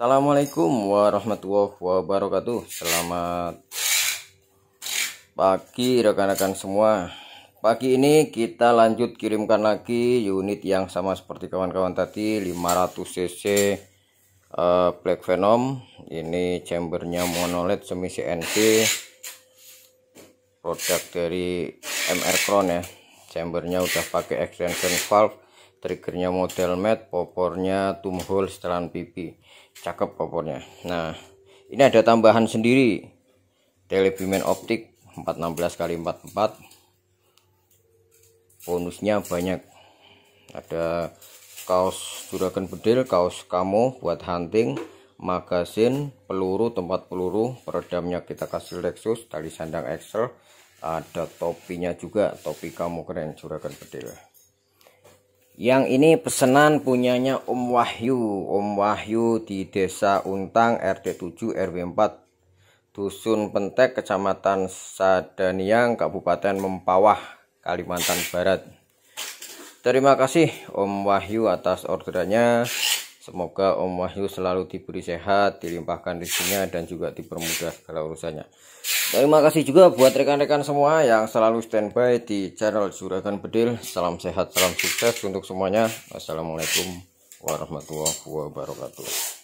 Assalamualaikum warahmatullahi wabarakatuh Selamat pagi rekan-rekan semua Pagi ini kita lanjut kirimkan lagi unit yang sama seperti kawan-kawan tadi 500cc uh, eh, Black Venom Ini chambernya monolet semi CNC Produk dari MR Crown ya Chambernya udah pakai extension valve triggernya model matte popornya tumhol setelan pipi cakep popornya nah ini ada tambahan sendiri telebimen optik 416 x 44 bonusnya banyak ada kaos juragan bedil kaos kamu buat hunting magasin peluru tempat peluru peredamnya kita kasih Lexus tali sandang Excel ada topinya juga topi kamu keren juragan bedil yang ini pesanan punyanya Om Wahyu, Om Wahyu di Desa Untang RT 7 RW 4 Dusun Pentek Kecamatan Sadaniang Kabupaten Mempawah Kalimantan Barat. Terima kasih Om Wahyu atas orderannya. Semoga Om Wahyu selalu diberi sehat, dilimpahkan rezekinya dan juga dipermudah segala urusannya. Terima kasih juga buat rekan-rekan semua yang selalu standby di channel Juragan Bedil. Salam sehat, salam sukses untuk semuanya. Assalamualaikum warahmatullahi wabarakatuh.